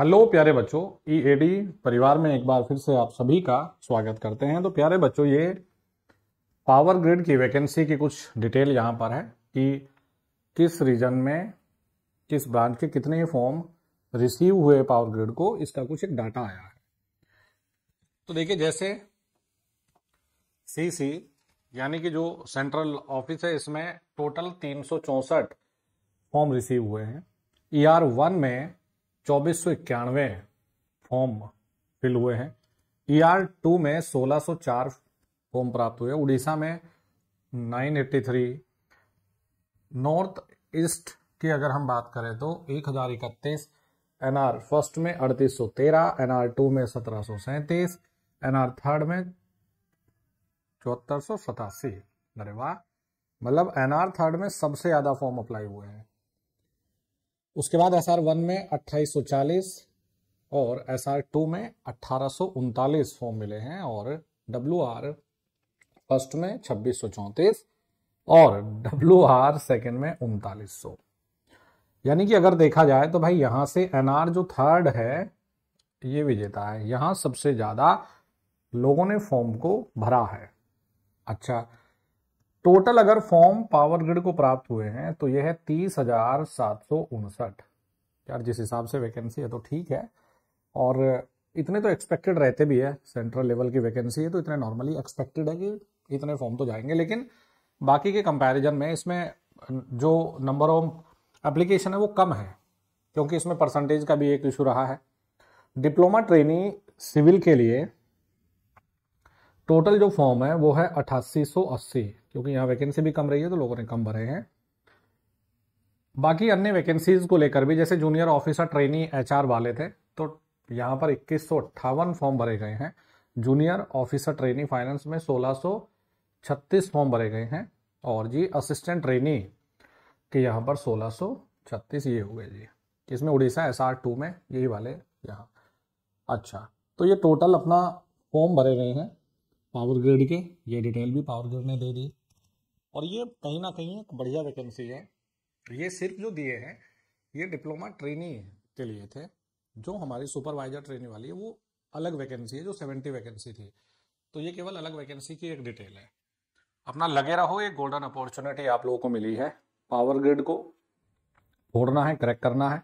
hello प्यारे बच्चों ई e परिवार में एक बार फिर से आप सभी का स्वागत करते हैं तो प्यारे बच्चों ये पावर ग्रिड की वैकेंसी की कुछ डिटेल यहाँ पर है कि किस रीजन में किस ब्रांच के कितने फॉर्म रिसीव हुए पावर ग्रिड को इसका कुछ एक डाटा आया है तो देखिए जैसे सीसी यानी कि जो सेंट्रल ऑफिस है इसमें टोटल तीन फॉर्म रिसीव हुए हैं ई आर वन में चौबीस इक्यानवे फॉर्म फिल हुए हैं ई आर टू में 1604 फॉर्म प्राप्त हुए उड़ीसा में 983 नॉर्थ ईस्ट की अगर हम बात करें तो एक हजार इकतीस एन आर फर्स्ट में अड़तीस सौ तेरह एन आर टू में सत्रह सौ सैंतीस एन आर थर्ड में चौहत्तर सौ सतासी अरे वाह मतलब एन आर थर्ड में सबसे ज्यादा फॉर्म अप्लाई हुए हैं उसके बाद एस आर वन में चालीस और एस आर टू में अट्ठारह फॉर्म मिले हैं और डब्ल्यू आर फर्स्ट में छब्बीस और डब्ल्यू आर सेकेंड में उनतालीस यानी कि अगर देखा जाए तो भाई यहां से एनआर जो थर्ड है ये विजेता है यहाँ सबसे ज़्यादा लोगों ने फॉर्म को भरा है अच्छा टोटल अगर फॉर्म पावर ग्रिड को प्राप्त हुए हैं तो यह है तीस हजार सात सौ उनसठ यार जिस हिसाब से वैकेंसी है तो ठीक है और इतने तो एक्सपेक्टेड रहते भी है सेंट्रल लेवल की वैकेंसी है तो इतने नॉर्मली एक्सपेक्टेड है कि इतने फॉर्म तो जाएंगे लेकिन बाकी के कंपैरिजन में इसमें जो नंबर ऑफ एप्लीकेशन है वो कम है क्योंकि इसमें परसेंटेज का भी एक इशू रहा है डिप्लोमा ट्रेनी सिविल के लिए टोटल जो फॉर्म है वो है अट्ठासी क्योंकि यहाँ वैकेंसी भी कम रही है तो लोगों ने कम भरे हैं बाकी अन्य वैकेंसीज को लेकर भी जैसे जूनियर ऑफिसर ट्रेनी एचआर वाले थे तो यहाँ पर इक्कीस फॉर्म भरे गए हैं जूनियर ऑफिसर ट्रेनी फाइनेंस में 1636 फॉर्म भरे गए हैं और जी असिस्टेंट ट्रेनी के यहाँ पर 1636 ये हो गए जी इसमें उड़ीसा एस आर टू में यही वाले यहाँ अच्छा तो ये टोटल अपना फॉर्म भरे गए हैं पावर ग्रिड के ये डिटेल भी पावर ग्रिड ने दे दी और ये कहीं ना कहीं एक बढ़िया वैकेंसी है ये सिर्फ जो दिए हैं ये डिप्लोमा ट्रेनी के लिए थे जो हमारी सुपरवाइजर ट्रेनी वाली है वो अलग वैकेंसी है जो सेवेंटी वैकेंसी थी तो ये केवल अलग वैकेंसी की एक डिटेल है अपना लगे रहो ये गोल्डन अपॉर्चुनिटी आप लोगों को मिली है पावर ग्रिड को फोड़ना है क्रैक करना है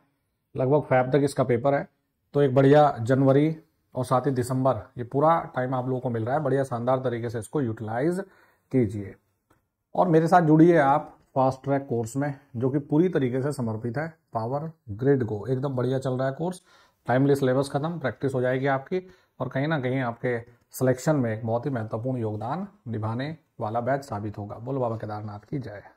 लगभग फैब तक इसका पेपर है तो एक बढ़िया जनवरी और साथ ही दिसंबर ये पूरा टाइम आप लोगों को मिल रहा है बढ़िया शानदार तरीके से इसको यूटिलाइज कीजिए और मेरे साथ जुड़िए आप फास्ट ट्रैक कोर्स में जो कि पूरी तरीके से समर्पित है पावर ग्रिड को एकदम बढ़िया चल रहा है कोर्स टाइमली सिलेबस खत्म प्रैक्टिस हो जाएगी आपकी और कहीं ना कहीं आपके सिलेक्शन में एक बहुत ही महत्वपूर्ण योगदान निभाने वाला बैच साबित होगा बोल बाबा केदारनाथ की जय